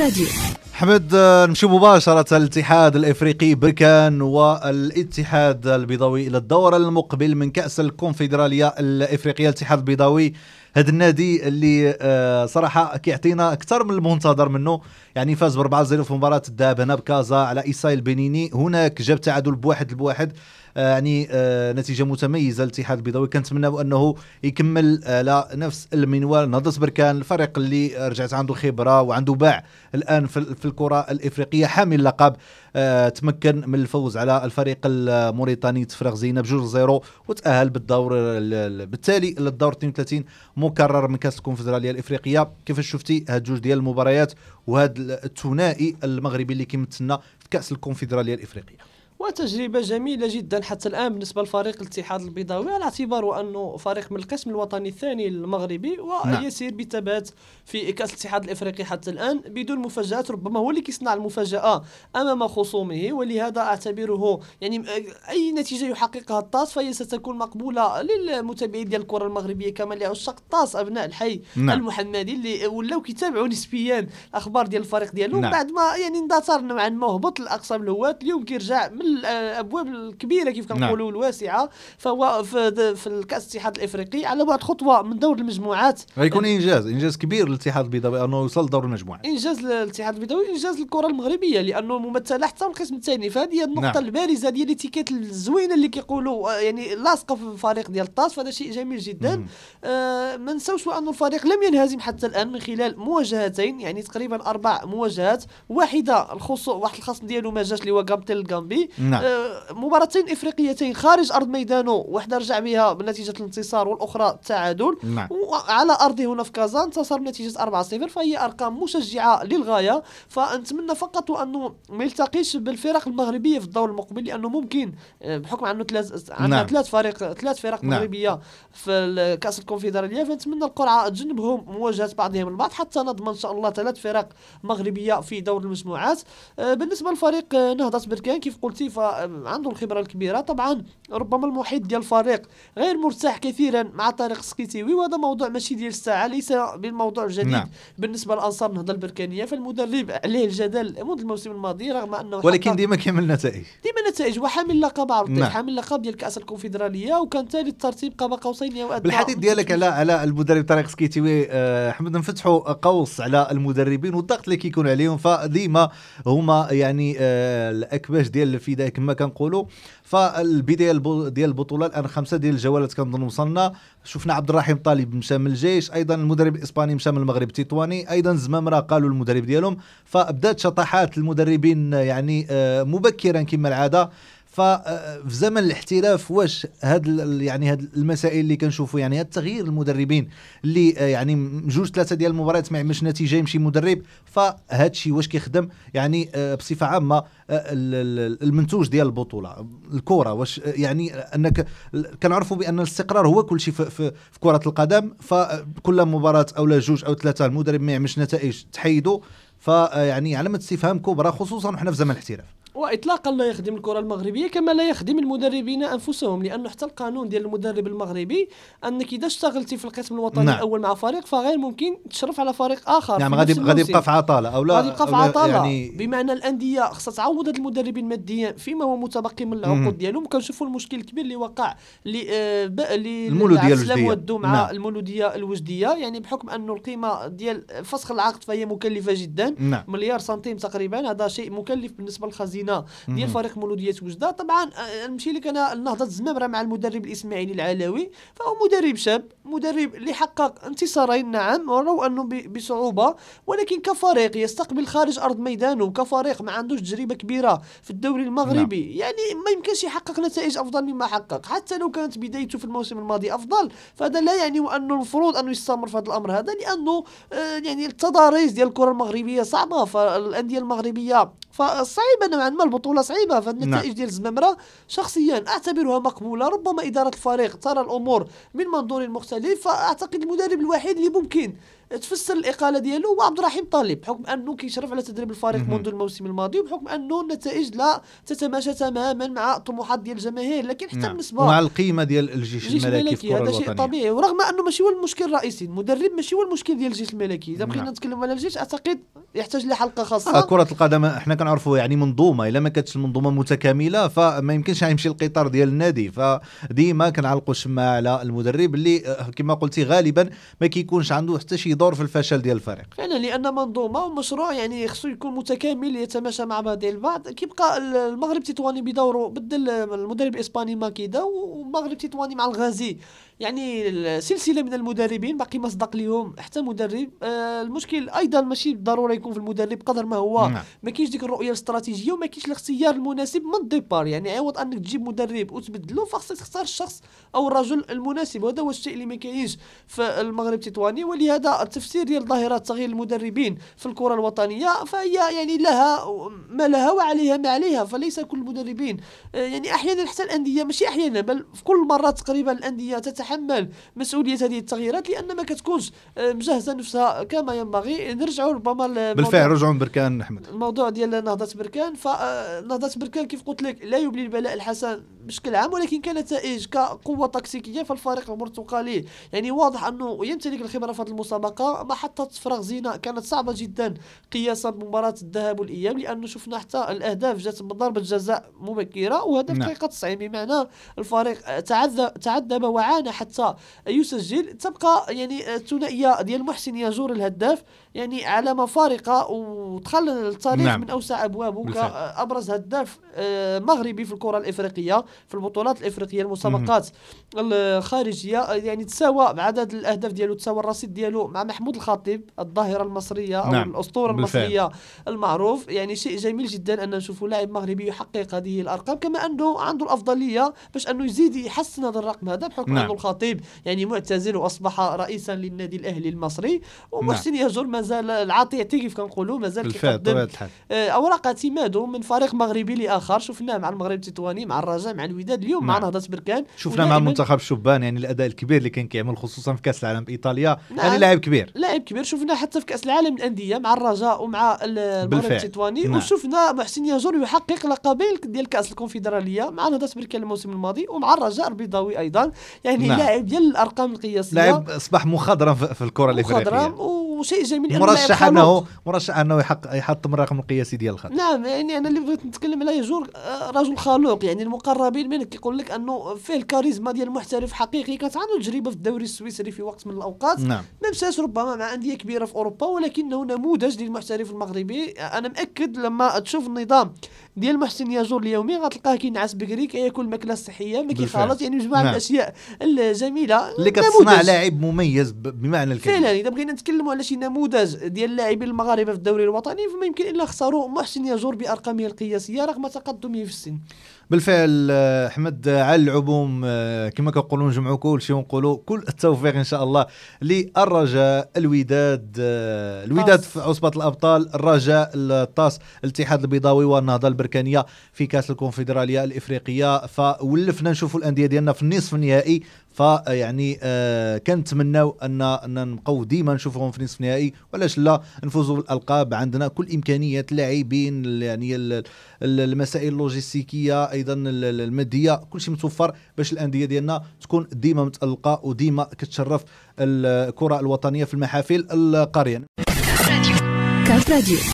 راديو حمد نمشي مباشرة الاتحاد الافريقي بركان والاتحاد البيضاوي الى الدور المقبل من كأس الكونفدرالية الافريقية الاتحاد البيضاوي هذا النادي اللي آه، صراحه كيعطينا اكثر من المنتظر منه يعني فاز ب 4-0 في مباراه الذهاب هنا بكازا على ايسايل بنيني هناك جاب تعادل بواحد بواحد آه، يعني آه، نتيجه متميزه للاتحاد البيضاوي كنتمناو انه يكمل على نفس المنوال نهضه بركان الفريق اللي رجعت عنده خبره وعنده باع الان في, في الكره الافريقيه حامل لقب آه، تمكن من الفوز على الفريق الموريتاني تفرغ زينب 2 زيرو وتاهل بالدور بالتالي للدور 32 مكرر من كاس الكونفدراليه الافريقيه كيفاش شفتي هاد جوج ديال المباريات وهاد الثنائي المغربي اللي كيمثلنا في كاس الكونفدراليه الافريقيه وتجربة جميلة جدا حتى الآن بالنسبة لفريق الاتحاد البيضاوي على اعتبار أنه فريق من القسم الوطني الثاني المغربي نعم. ويسير بثبات في كأس الاتحاد الإفريقي حتى الآن بدون مفاجآت ربما هو اللي كيصنع المفاجأة أمام خصومه ولهذا أعتبره يعني أي نتيجة يحققها الطاس فهي ستكون مقبولة للمتابعين ديال الكرة المغربية كما لعشاق الطاس أبناء الحي نعم. المحمدي اللي ولاو كيتابعوا نسبيا الأخبار ديال الفريق ديالهم نعم. بعد ما يعني اندثر نوعا ما هبط الأقسام الهوات اليوم كيرجع من الابواب الكبيره كيف كنقولوا نعم. الواسعه فهو في, في الكاس الاتحاد الافريقي على بعد خطوه من دور المجموعات غيكون انجاز انجاز كبير للاتحاد البيضاوي انه يوصل دور المجموعات انجاز للاتحاد البيضاوي انجاز للكره المغربيه لانه ممثله حتى القسم الثاني فهذه النقطه نعم. البارزه ديال الاتيكيت الزوينه اللي كيقولوا آه، يعني لاصقه في الفريق ديال الطاس فهذا شيء جميل جدا آه ما نساوش انه الفريق لم ينهزم حتى الان من خلال مواجهتين يعني تقريبا اربع مواجهات واحده الخصوص واحد الخصم ديالو ما جاش اللي هو غامبتيل الغامبي نعم. آه، مباراتين افريقيتين خارج ارض ميدانه واحده رجع بها بنتيجه الانتصار والاخرى التعادل نعم. وعلى ارضه هنا في كازا انتصر بنتيجه 4-0 فهي ارقام مشجعه للغايه فنتمنى فقط انه ما يلتقيش بالفرق المغربيه في الدور المقبل لانه ممكن آه، بحكم انه ثلاث عندنا نعم. ثلاث فريق ثلاث فرق نعم. مغربيه في كاس الكونفدراليه فنتمنى القرعه تجنبهم مواجهه بعضهم البعض حتى نضمن ان شاء الله ثلاث فرق مغربيه في دور المجموعات آه، بالنسبه لفريق نهضه بركان كيف قلتي صفه عنده الخبره الكبيره طبعا ربما المحيط ديال الفريق غير مرتاح كثيرا مع طارق سكيتيوي وهذا موضوع ماشي ديال الساعه ليس بالموضوع الجديد نعم. بالنسبه لانصار النهضه البركانيه فالمدرب عليه الجدل منذ الموسم الماضي رغم انه ولكن ديما كيعمل نتائج ديما نتائج وحامل لقب عرضي نعم. حامل لقب ديال كاس الكونفدراليه وكان ثاني الترتيب قاب قوسين او ادنى بالحديث ديالك على على المدرب طارق سكيتيوي آه، احمد نفتحوا قوس على المدربين والضغط اللي كيكون عليهم فديما هما يعني آه، الاكباش ديال في البدايه كما كنقولوا فالبدايه ديال البطوله الان خمسه ديال الجولات كنظن وصلنا شفنا عبد الرحيم طالب مشى من الجيش ايضا المدرب الاسباني مشى من المغرب تيتواني ايضا زمامره قالوا المدرب ديالهم فبدات شطحات المدربين يعني آه، مبكرا كما العاده ففي آه، زمن الاحتراف واش هاد يعني هاد المسائل اللي كنشوفوا يعني هاد تغيير المدربين اللي آه، يعني جوج ثلاثه ديال المباريات ما يعملش نتيجه يمشي مدرب فهاد الشيء واش كيخدم يعني آه، بصفه عامه المنتوج ديال البطوله الكره واش يعني انك كنعرفوا بان الاستقرار هو كل شيء في, في, في كره القدم فكل مباراه او لا جوج او ثلاثه المدرب ما يعملش نتائج تحيدو فيعني آه، علامه استفهام كبرى خصوصا وحنا في زمن الاحتراف واطلاقا لا يخدم الكره المغربيه كما لا يخدم المدربين انفسهم لانه حتى القانون ديال المدرب المغربي انك اذا اشتغلتي في القسم الوطني نعم. الاول مع فريق فغير ممكن تشرف على فريق اخر نعم غادي غادي يبقى في عطاله او لا غادي يبقى في عطاله يعني بمعنى الانديه خصها تعوض هاد المدربين ماديا فيما هو متبقي من العقود ديالهم كنشوفوا المشكل الكبير اللي وقع اللي آه المولوديه الوجديه مع نعم. المولوديه الوجديه يعني بحكم انه القيمه ديال فسخ العقد فهي مكلفه جدا نعم. مليار سنتيم تقريبا هذا شيء مكلف بالنسبه للخزينه ديال فريق مولوديه وجده طبعا آه، آه، نمشي لك انا النهضه الزمام راه مع المدرب الاسماعيلي العلوي فهو مدرب شاب مدرب اللي حقق انتصارين نعم ولو انه بصعوبه ولكن كفريق يستقبل خارج ارض ميدانه كفريق ما عندوش تجربه كبيره في الدوري المغربي نعم. يعني ما يمكنش يحقق نتائج افضل مما حقق حتى لو كانت بدايته في الموسم الماضي افضل فهذا لا يعني انه المفروض انه يستمر في هذا الامر هذا لانه آه، يعني التضاريس ديال الكره المغربيه صعبه فالانديه المغربيه فصعيبه نوعا ما البطوله صعيبه فالنتائج نعم. ديال الزمامره شخصيا اعتبرها مقبوله ربما اداره الفريق ترى الامور من منظور مختلف فاعتقد المدرب الوحيد اللي ممكن تفسر الاقاله ديالو وعبد الرحيم طالب بحكم انه كيشرف على تدريب الفريق منذ الموسم الماضي وبحكم انه النتائج لا تتماشى تماما مع الطموحات ديال الجماهير لكن حتى نعم. بالنسبه مع القيمه ديال الجيش, الجيش الملكي, الملكي في هذا شيء طبيعي ورغم انه ماشي هو المشكل الرئيسي المدرب ماشي هو المشكل ديال الجيش الملكي اذا بقينا نعم. نتكلم على الجيش اعتقد يحتاج لحلقه خاصه آه كره القدم احنا كنعرفوا يعني منظومه الا ما كانتش المنظومه متكامله فما يمكنش يمشي القطار ديال النادي فديما كنعلقوا الشماعه على المدرب اللي آه، كما قلتي غالبا ما كيكونش عنده حتى شي يدور في الفشل ديال الفريق فعلا لان منظومه ومشروع يعني خصو يكون متكامل يتماشى مع بعضه البعض كيبقى المغرب تيتواني بدوره بدل المدرب الاسباني ماكيدا والمغرب تيتواني مع الغازي يعني سلسله من المدربين باقي ما صدق لهم حتى مدرب آه المشكل ايضا ماشي بالضروره يكون في المدرب قدر ما هو نعم. ما كاينش ديك الرؤيه الاستراتيجيه وما كاينش الاختيار المناسب من الديبار يعني عوض انك تجيب مدرب وتبدلو فخص تختار الشخص او الرجل المناسب وهذا هو الشيء اللي ما كاينش في المغرب التطواني ولهذا التفسير ديال ظاهره تغيير المدربين في الكره الوطنيه فهي يعني لها ما لها وعليها ما عليها فليس كل المدربين آه يعني احيانا حتى الانديه ماشي احيانا بل في كل مره تقريبا الانديه تتح تتحمل مسؤوليه هذه التغييرات لان ما كتكونش آه، مجهزه نفسها كما ينبغي نرجعوا ربما بالفعل رجعوا بركان احمد الموضوع ديال نهضه بركان فنهضه آه، بركان كيف قلت لك لا يبلي البلاء الحسن بشكل عام ولكن كنتائج كقوه تكتيكيه فالفريق البرتقالي يعني واضح انه يمتلك الخبره في هذه المسابقه محطه فراغ زينه كانت صعبه جدا قياسا بمباراه الذهاب والاياب لانه شفنا حتى الاهداف جات من ضربه جزاء مبكره وهدف نعم. دقيقه 90 بمعنى الفريق آه، تعذب تعذب وعانى حتى يسجل تبقى يعني الثنائيه ديال محسن ياجور الهداف يعني علامه فارقه ودخل التاريخ نعم. من اوسع ابوابه كابرز هداف آه، مغربي في الكره الافريقيه في البطولات الافريقيه المسابقات الخارجيه يعني تساوى عدد الاهداف ديالو تساوى الرصيد ديالو مع محمود الخطيب الظاهره المصريه او نعم. الاسطوره المصريه المعروف يعني شيء جميل جدا ان نشوفوا لاعب مغربي يحقق هذه الارقام كما انه عنده الافضليه باش انه يزيد يحسن هذا الرقم هذا بحكم نعم. انه الخطيب يعني معتزل واصبح رئيسا للنادي الاهلي المصري ومحسن نعم. يجر مازال العطيتي كيف كنقولوا مازال كيقدم آه، اوراق اعتماده من فريق مغربي لاخر شفناه مع المغرب التطواني مع الرجاء مع الوداد اليوم نعم. مع نهضه بركان شفناه مع منتخب الشبان يعني الاداء الكبير اللي كان كيعمل خصوصا في كاس العالم بايطاليا نعم. يعني لاعب كبير لاعب كبير شفناه حتى في كاس العالم الانديه مع الرجاء ومع المغرب التطواني نعم. وشفنا محسن ياجور يحقق لقبين ديال كاس الكونفدراليه مع نهضه بركان الموسم الماضي ومع الرجاء البيضاوي ايضا يعني نعم. نعم. لاعب ديال الارقام القياسيه لاعب اصبح مخضرم في الكره الافريقيه مخضرم وشيء جميل مرشح انه مرشح انه يحق يحطم الرقم القياسي ديال الخط نعم يعني انا اللي بغيت نتكلم عليه جور آه، رجل خلوق يعني المقربين منه كيقول لك انه فيه الكاريزما ديال المحترف حقيقي كانت عنده تجربه في الدوري السويسري في وقت من الاوقات نعم ما مشاش ربما مع انديه كبيره في اوروبا ولكنه نموذج للمحترف المغربي انا مأكد لما تشوف النظام ديال محسن ياجور اليومي غتلقاه كينعس بكري كياكل ماكله صحيه ما كيخالط يعني مجموعه من نعم. الاشياء الجميله اللي كتصنع لاعب مميز بمعنى الكلمه فعلا اذا بغينا نتكلموا على شي نموذج ديال اللاعبين المغاربه في الدوري الوطني فما يمكن الا خسروا محسن يجور بارقامه القياسيه رغم تقدمه في السن بالفعل آه، احمد آه، على العموم آه، كما كنقولوا نجمعوا كل شيء ونقولوا كل التوفيق ان شاء الله للرجاء الوداد الوداد في عصبه الابطال الرجاء الطاس الاتحاد البيضاوي والنهضه البركانيه في كاس الكونفدراليه الافريقيه فولفنا نشوفوا الانديه ديالنا في النصف النهائي فيعني آه كنتمناو ان ان نبقاو ديما نشوفوهم في نصف النهائي ولاش لا نفوزوا بالالقاب عندنا كل امكانيات اللاعبين يعني المسائل اللوجستيكيه ايضا الماديه كل شيء متوفر باش الانديه ديالنا تكون ديما متالقه وديما كتشرف الكره الوطنيه في المحافل القاريه